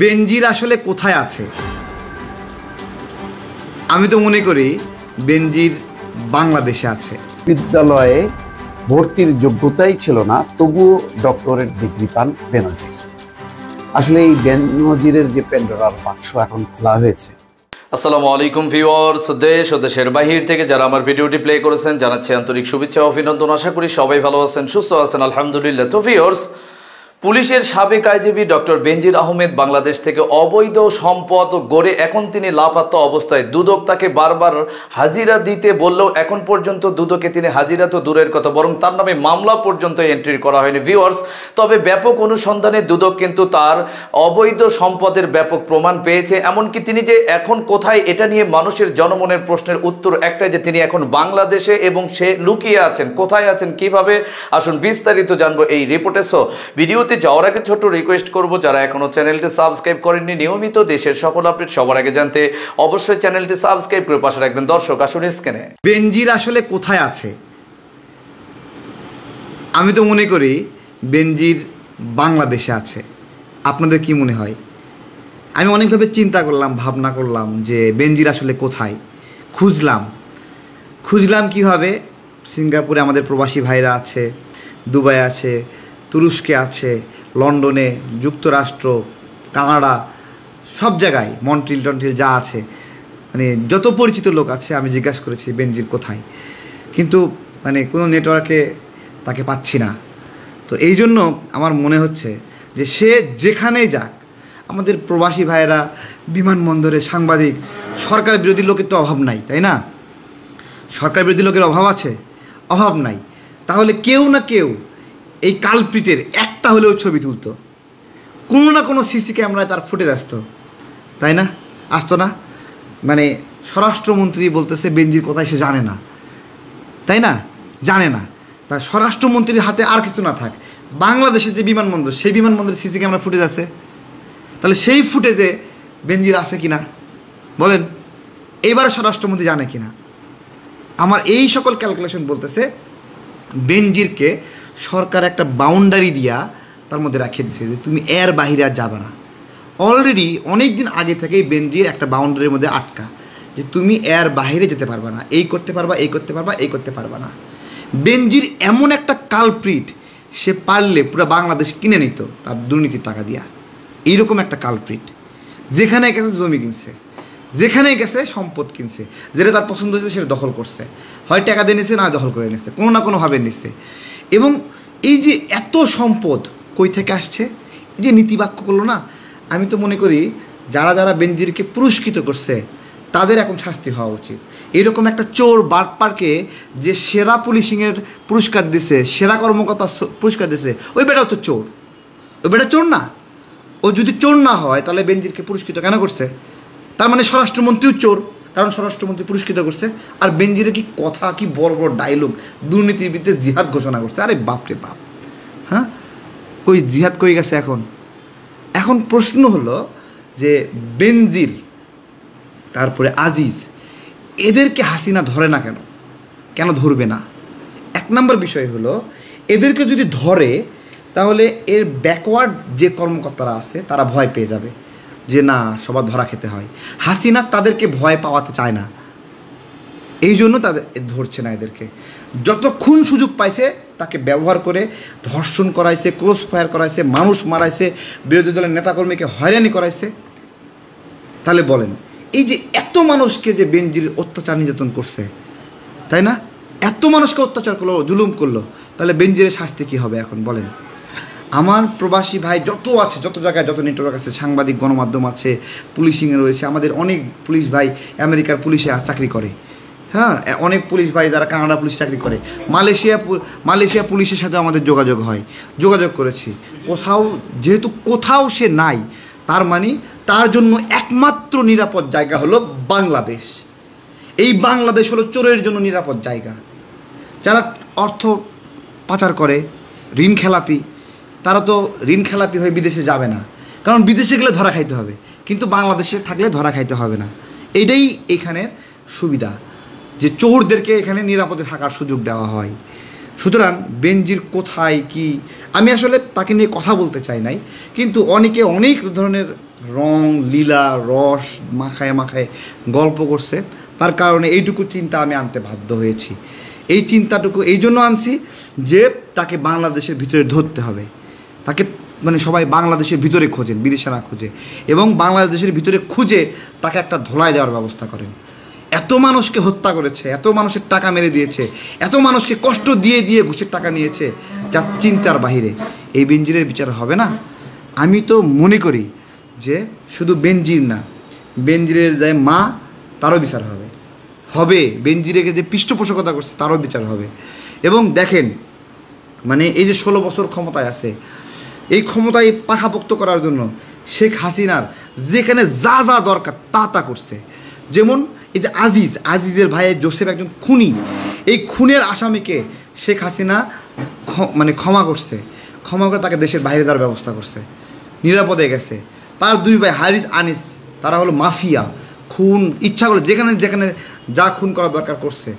বেনজির আসলে কোথায় আছে আমি তো মনে করি বেনজির বাংলাদেশে আছে বিদ্যালয়ে ভর্তির যোগ্যতাই ছিল না তবুও ডক্টরেট ডিগ্রি পান বেনজির আসলে এই বেনজিরের যে পেন্ডোরার বাক্স এখন খোলা হয়েছে আসসালামু আলাইকুম ভিওয়ার্স দেশ ও দেশের বাহির থেকে যারা আমার ভিডিওটি প্লে করেছেন জানাচ্ছি আন্তরিক শুভেচ্ছা অভিনন্দন আশা করি সবাই ভালো আছেন সুস্থ আছেন আলহামদুলিল্লাহ তো ভিওর্স পুলিশের সাবেক আইজিবি ডক্টর বেনজির আহমেদ বাংলাদেশ থেকে অবৈধ সম্পদ গড়ে এখন তিনি লাপাত্তা অবস্থায় দুদক তাকে বারবার হাজিরা দিতে বললেও এখন পর্যন্ত দুদকে তিনি হাজিরা তো দূরের কথা বরং তার নামে মামলা পর্যন্ত এন্ট্রি করা হয়নি ভিওয়ার্স তবে ব্যাপক অনুসন্ধানে দুদক কিন্তু তার অবৈধ সম্পদের ব্যাপক প্রমাণ পেয়েছে এমনকি তিনি যে এখন কোথায় এটা নিয়ে মানুষের জনমনের প্রশ্নের উত্তর একটাই যে তিনি এখন বাংলাদেশে এবং সে লুকিয়ে আছেন কোথায় আছেন কিভাবে আসুন বিস্তারিত জানবো এই রিপোর্টে সো ভিডিও ভিডিওতে যাওয়ার আগে ছোট্ট রিকোয়েস্ট করব যারা এখনও চ্যানেলটি সাবস্ক্রাইব করেননি নিয়মিত দেশের সকল আপডেট সবার আগে জানতে অবশ্যই চ্যানেলটি সাবস্ক্রাইব করে পাশে রাখবেন দর্শক আসুন স্ক্রিনে বেনজির আসলে কোথায় আছে আমি তো মনে করি বেনজির বাংলাদেশে আছে আপনাদের কি মনে হয় আমি অনেকভাবে চিন্তা করলাম ভাবনা করলাম যে বেনজির আসলে কোথায় খুঁজলাম খুঁজলাম কিভাবে সিঙ্গাপুরে আমাদের প্রবাসী ভাইরা আছে দুবাই আছে তুরস্কে আছে লন্ডনে যুক্তরাষ্ট্র কানাডা সব জায়গায় মন্ট্রিল টন্ট্রিল যা আছে মানে যত পরিচিত লোক আছে আমি জিজ্ঞাসা করেছি বেনজির কোথায় কিন্তু মানে কোনো নেটওয়ার্কে তাকে পাচ্ছি না তো এই জন্য আমার মনে হচ্ছে যে সে যেখানেই যাক আমাদের প্রবাসী ভাইয়েরা বিমানবন্দরে সাংবাদিক সরকার বিরোধী লোকের তো অভাব নাই তাই না সরকার বিরোধী লোকের অভাব আছে অভাব নাই তাহলে কেউ না কেউ এই কালপ্রিটের একটা হলেও ছবি তুলত কোনো না কোনো সিসি ক্যামেরায় তার ফুটে আসতো তাই না আসতো না মানে স্বরাষ্ট্রমন্ত্রী বলতেছে বেঞ্জির কোথায় সে জানে না তাই না জানে না তা স্বরাষ্ট্রমন্ত্রীর হাতে আর কিছু না থাক বাংলাদেশের যে বিমানবন্দর সেই বিমানবন্দরের সিসি ক্যামেরা ফুটেজ আছে তাহলে সেই ফুটেজে বেঞ্জির আছে কি না বলেন এবারে স্বরাষ্ট্রমন্ত্রী জানে কি না আমার এই সকল ক্যালকুলেশন বলতেছে বেঞ্জিরকে সরকার একটা বাউন্ডারি দিয়া তার মধ্যে রাখিয়ে দিছে যে তুমি এর বাহিরে আর যাবে না অলরেডি অনেক দিন আগে থেকেই বেনজির একটা বাউন্ডারির মধ্যে আটকা যে তুমি এর বাহিরে যেতে পারবে না এই করতে পারবা এই করতে পারবা এই করতে পারবে না বেঞ্জির এমন একটা কালপ্রিট সে পারলে পুরো বাংলাদেশ কিনে নিত তার দুর্নীতির টাকা দিয়া এইরকম একটা কালপ্রিট যেখানে গেছে জমি কিনছে যেখানে গেছে সম্পদ কিনছে যেটা তার পছন্দ হয়েছে সেটা দখল করছে হয় টাকা দিয়ে নিছে না দখল করে নিচ্ছে কোনো না কোনোভাবে নিচ্ছে এবং এই যে এত সম্পদ কই থেকে আসছে এই যে নীতিবাক্য করলো না আমি তো মনে করি যারা যারা বেনজিরকে পুরস্কৃত করছে তাদের এখন শাস্তি হওয়া উচিত এরকম একটা চোর বাটপারকে যে সেরা পুলিশিংয়ের পুরস্কার দিছে সেরা কর্মকর্তা পুরস্কার দিছে ওই বেটাও তো চোর ওই বেটা চোর না ও যদি চোর না হয় তাহলে বেনজিরকে পুরস্কৃত কেন করছে তার মানে স্বরাষ্ট্রমন্ত্রীও চোর কারণ স্বরাষ্ট্রমন্ত্রী পুরস্কৃত করছে আর বেঞ্জিরে কি কথা কি বড় বড় ডায়লগ দুর্নীতির বিরুদ্ধে জিহাদ ঘোষণা করছে আরে বাপরে বাপ হ্যাঁ কই জিহাদ কই গেছে এখন এখন প্রশ্ন হলো যে বেনজির তারপরে আজিজ এদেরকে হাসিনা ধরে না কেন কেন ধরবে না এক নম্বর বিষয় হলো এদেরকে যদি ধরে তাহলে এর ব্যাকওয়ার্ড যে কর্মকর্তারা আছে তারা ভয় পেয়ে যাবে যে না সবার ধরা খেতে হয় হাসিনা তাদেরকে ভয় পাওয়াতে চায় না এই জন্য তাদের ধরছে না এদেরকে যতক্ষণ সুযোগ পাইছে তাকে ব্যবহার করে ধর্ষণ করাইছে ক্রস ফায়ার করাইছে মানুষ মারাইছে বিরোধী দলের নেতাকর্মীকে হয়রানি করাইছে তাহলে বলেন এই যে এত মানুষকে যে বেঞ্জির অত্যাচার নির্যাতন করছে তাই না এত মানুষকে অত্যাচার করলো জুলুম করলো তাহলে বেঞ্জিরের শাস্তি কী হবে এখন বলেন আমার প্রবাসী ভাই যত আছে যত জায়গায় যত নেটওয়ার্ক আছে সাংবাদিক গণমাধ্যম আছে পুলিশিংয়ে রয়েছে আমাদের অনেক পুলিশ ভাই আমেরিকার পুলিশে চাকরি করে হ্যাঁ অনেক পুলিশ ভাই যারা কানাডা পুলিশ চাকরি করে মালয়েশিয়া মালয়েশিয়া পুলিশের সাথে আমাদের যোগাযোগ হয় যোগাযোগ করেছি কোথাও যেহেতু কোথাও সে নাই তার মানে তার জন্য একমাত্র নিরাপদ জায়গা হলো বাংলাদেশ এই বাংলাদেশ হলো চোরের জন্য নিরাপদ জায়গা যারা অর্থ পাচার করে ঋণ খেলাপি তারা তো ঋণ খেলাপি হয়ে বিদেশে যাবে না কারণ বিদেশে গেলে ধরা খাইতে হবে কিন্তু বাংলাদেশে থাকলে ধরা খাইতে হবে না এটাই এখানের সুবিধা যে চোরদেরকে এখানে নিরাপদে থাকার সুযোগ দেওয়া হয় সুতরাং বেনজির কোথায় কি আমি আসলে তাকে নিয়ে কথা বলতে চাই নাই কিন্তু অনেকে অনেক ধরনের রং লীলা রস মাখায় মাখায় গল্প করছে তার কারণে এইটুকু চিন্তা আমি আনতে বাধ্য হয়েছি এই চিন্তাটুকু এই জন্য আনছি যে তাকে বাংলাদেশের ভিতরে ধরতে হবে তাকে মানে সবাই বাংলাদেশের ভিতরে খোঁজেন বিদেশে না খোঁজে এবং বাংলাদেশের ভিতরে খুঁজে তাকে একটা ধোলাই দেওয়ার ব্যবস্থা করেন এত মানুষকে হত্যা করেছে এত মানুষের টাকা মেরে দিয়েছে এত মানুষকে কষ্ট দিয়ে দিয়ে ঘুষের টাকা নিয়েছে যা চিন্তার বাহিরে এই বেঞ্জিরের বিচার হবে না আমি তো মনে করি যে শুধু বেঞ্জির না বেঞ্জিরের যে মা তারও বিচার হবে হবে বেঞ্জিরেকে যে পৃষ্ঠপোষকতা করছে তারও বিচার হবে এবং দেখেন মানে এই যে ষোলো বছর ক্ষমতায় আছে এই ক্ষমতায় পাখাপোক্ত করার জন্য শেখ হাসিনার যেখানে যা যা দরকার তা তা করছে যেমন এই যে আজিজ আজিজের ভাইয়ের জোসেফ একজন খুনি এই খুনের আসামিকে শেখ হাসিনা মানে ক্ষমা করছে ক্ষমা করে তাকে দেশের বাইরে দেওয়ার ব্যবস্থা করছে নিরাপদে গেছে তার দুই ভাই হারিস আনিস তারা হলো মাফিয়া খুন ইচ্ছা করে যেখানে যেখানে যা খুন করা দরকার করছে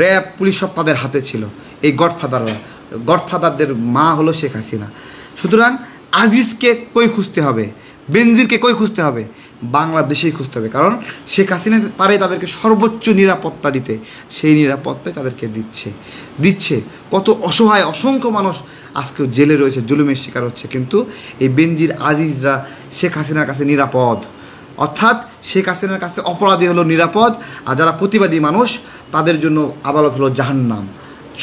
র্যাব পুলিশ সব তাদের হাতে ছিল এই গডফাদাররা গডফাদারদের মা হলো শেখ হাসিনা সুতরাং আজিজকে কই খুঁজতে হবে বেনজিরকে কই খুঁজতে হবে বাংলাদেশেই খুঁজতে হবে কারণ শেখ হাসিনা পারে তাদেরকে সর্বোচ্চ নিরাপত্তা দিতে সেই নিরাপত্তাই তাদেরকে দিচ্ছে দিচ্ছে কত অসহায় অসংখ্য মানুষ আজকেও জেলে রয়েছে জুলুমের শিকার হচ্ছে কিন্তু এই বেনজির আজিজরা শেখ হাসিনার কাছে নিরাপদ অর্থাৎ শেখ হাসিনার কাছে অপরাধী হলো নিরাপদ আর যারা প্রতিবাদী মানুষ তাদের জন্য আদালত হলো জাহান্নাম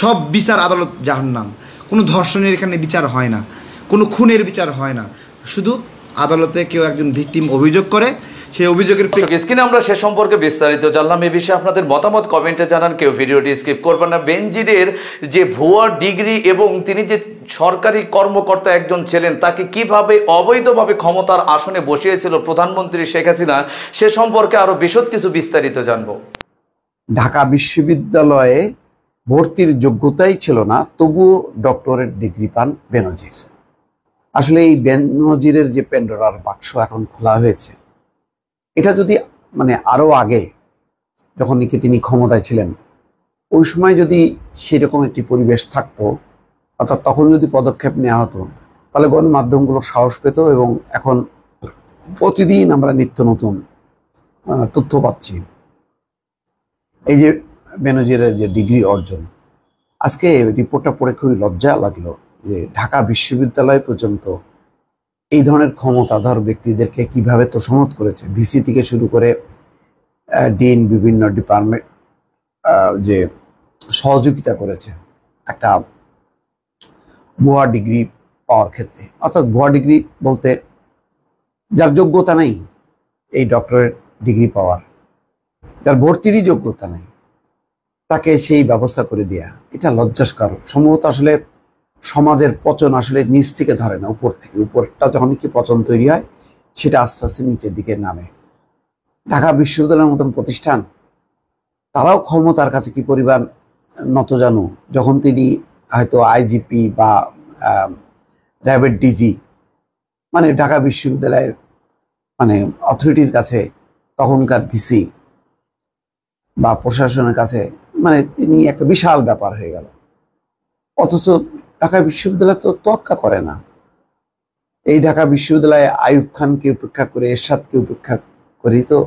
সব বিচার আদালত জাহান্নাম কোনো ধর্ষণের এখানে বিচার হয় না কোনো খুনের বিচার হয় না শুধু আদালতে কেউ একজন ভিকটিম অভিযোগ করে সেই অভিযোগের স্ক্রিনে আমরা সে সম্পর্কে বিস্তারিত জানলাম এ বিষয়ে আপনাদের মতামত কমেন্টে জানান কেউ ভিডিওটি স্কিপ করবেন না বেনজিরের যে ভুয়া ডিগ্রি এবং তিনি যে সরকারি কর্মকর্তা একজন ছিলেন তাকে কিভাবে অবৈধভাবে ক্ষমতার আসনে বসিয়েছিল প্রধানমন্ত্রী শেখ হাসিনা সে সম্পর্কে আরও বিশদ কিছু বিস্তারিত জানব ঢাকা বিশ্ববিদ্যালয়ে ভর্তির যোগ্যতাই ছিল না তবুও ডক্টরেট ডিগ্রি পান বেনজির আসলে এই বেনজিরের যে পেন্ডোরার বাক্স এখন খোলা হয়েছে এটা যদি মানে আরও আগে যখন নাকি তিনি ক্ষমতায় ছিলেন ওই সময় যদি সেরকম একটি পরিবেশ থাকতো অর্থাৎ তখন যদি পদক্ষেপ নেওয়া হতো তাহলে গণমাধ্যমগুলো সাহস পেত এবং এখন প্রতিদিন আমরা নিত্য নতুন তথ্য পাচ্ছি এই যে বেনজিরের যে ডিগ্রি অর্জন আজকে রিপোর্টটা পড়ে খুবই লজ্জা লাগলো যে ঢাকা বিশ্ববিদ্যালয় পর্যন্ত এই ধরনের ক্ষমতাধর ব্যক্তিদেরকে কিভাবে তোষামত করেছে ভিসি থেকে শুরু করে ডিন বিভিন্ন ডিপার্টমেন্ট যে সহযোগিতা করেছে একটা ভুয়া ডিগ্রি পাওয়ার ক্ষেত্রে অর্থাৎ ভুয়া ডিগ্রি বলতে যার যোগ্যতা নেই এই ডক্টরেট ডিগ্রি পাওয়ার যার ভর্তিরই যোগ্যতা নেই তাকে সেই ব্যবস্থা করে দেয়া এটা লজ্জাস্কর সম্ভবত আসলে সমাজের পচন আসলে নিচ থেকে ধরে না উপর থেকে উপরটা যখন কি পচন তৈরি হয় সেটা আস্তে আস্তে নিচের দিকে নামে ঢাকা বিশ্ববিদ্যালয়ের মতন প্রতিষ্ঠান তারাও ক্ষমতার কাছে কি পরিমাণ জানু যখন তিনি হয়তো আইজিপি বা র্যাবের ডিজি মানে ঢাকা বিশ্ববিদ্যালয়ের মানে অথরিটির কাছে তখনকার ভিসি বা প্রশাসনের কাছে মানে তিনি একটা বিশাল ব্যাপার হয়ে গেল অথচ ঢাকা বিশ্ববিদ্যালয় তো তোয়াক্কা করে না এই ঢাকা বিশ্ববিদ্যালয়ে আয়ুব খানকে উপেক্ষা করে এরশাদকে উপেক্ষা করেই তো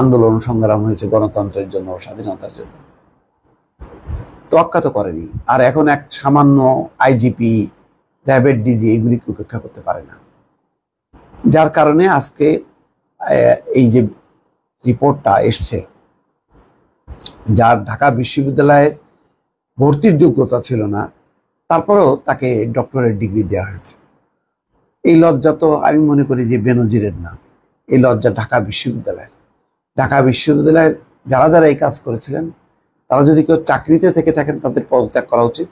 আন্দোলন সংগ্রাম হয়েছে গণতন্ত্রের জন্য স্বাধীনতার জন্য তোয়াক্কা তো করেনি আর এখন এক সামান্য আইজিপি ডায়াবেট ডিজি এগুলিকে উপেক্ষা করতে পারে না যার কারণে আজকে এই যে রিপোর্টটা এসছে যার ঢাকা বিশ্ববিদ্যালয়ের ভর্তির যোগ্যতা ছিল না তারপরেও তাকে ডক্টরের ডিগ্রি দেওয়া হয়েছে এই লজ্জা তো আমি মনে করি যে বেনজিরের না এই লজ্জা ঢাকা বিশ্ববিদ্যালয়ের ঢাকা বিশ্ববিদ্যালয়ের যারা যারা এই কাজ করেছিলেন তারা যদি কেউ চাকরিতে থেকে থাকেন তাদের পদত্যাগ করা উচিত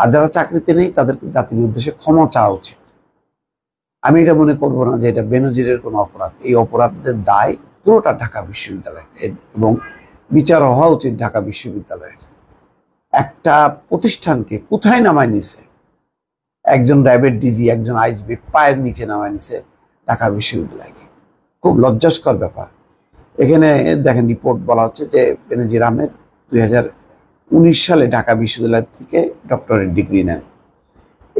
আর যারা চাকরিতে নেই তাদের জাতির উদ্দেশ্যে ক্ষমা চাওয়া উচিত আমি এটা মনে করব না যে এটা বেনজিরের কোনো অপরাধ এই অপরাধের দায় পুরোটা ঢাকা বিশ্ববিদ্যালয়ের এবং বিচার হওয়া উচিত ঢাকা বিশ্ববিদ্যালয়ের একটা প্রতিষ্ঠানকে কোথায় নামায় নিছে একজন র্যাবের ডিজি একজন আইসবি পায়ের নিচে নামায় নিছে ঢাকা বিশ্ববিদ্যালয়কে খুব লজ্জাস্কর ব্যাপার এখানে দেখেন রিপোর্ট বলা হচ্ছে যে বেনাজির আহমেদ দুই সালে ঢাকা বিশ্ববিদ্যালয় থেকে ডক্টরেট ডিগ্রি নেন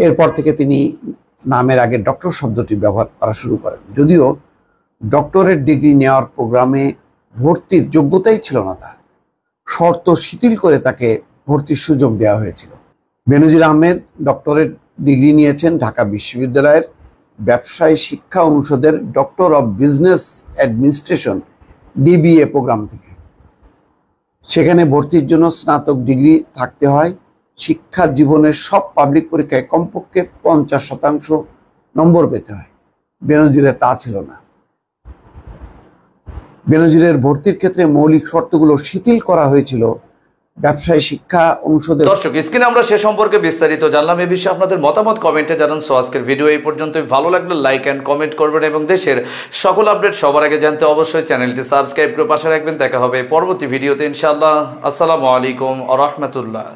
এরপর থেকে তিনি নামের আগে ডক্টর শব্দটি ব্যবহার করা শুরু করেন যদিও ডক্টরেট ডিগ্রি নেওয়ার প্রোগ্রামে ভর্তির যোগ্যতাই ছিল না তার শর্ত শিথিল করে তাকে ভর্তির সুযোগ দেওয়া হয়েছিল বেনজির আহমেদ ডক্টরেট ডিগ্রি নিয়েছেন ঢাকা বিশ্ববিদ্যালয়ের ব্যবসায় শিক্ষা অনুষদের doctor of business administration DBA program থেকে সেখানে ভর্তির জন্য স্নাতক ডিগ্রি থাকতে হয় শিক্ষা জীবনের সব পাবলিক পরীক্ষায় কমপক্ষে পঞ্চাশ শতাংশ নম্বর পেতে হয় বেনজিরে তা ছিল না বেনজিরের ভর্তির ক্ষেত্রে মৌলিক শর্তগুলো শিথিল করা হয়েছিল ব্যবসায় শিক্ষা অনুষদের দর্শক স্ক্রিনে আমরা সে সম্পর্কে বিস্তারিত জানলাম এ বিষয়ে আপনাদের মতামত কমেন্টে জানান সো আজকের ভিডিও এই পর্যন্ত ভালো লাগলে লাইক অ্যান্ড কমেন্ট করবেন এবং দেশের সকল আপডেট সবার আগে জানতে অবশ্যই চ্যানেলটি সাবস্ক্রাইব করে পাশে রাখবেন দেখা হবে পরবর্তী ভিডিওতে ইনশাআল্লাহ আসসালামু আলাইকুম আ রহমতুল্লাহ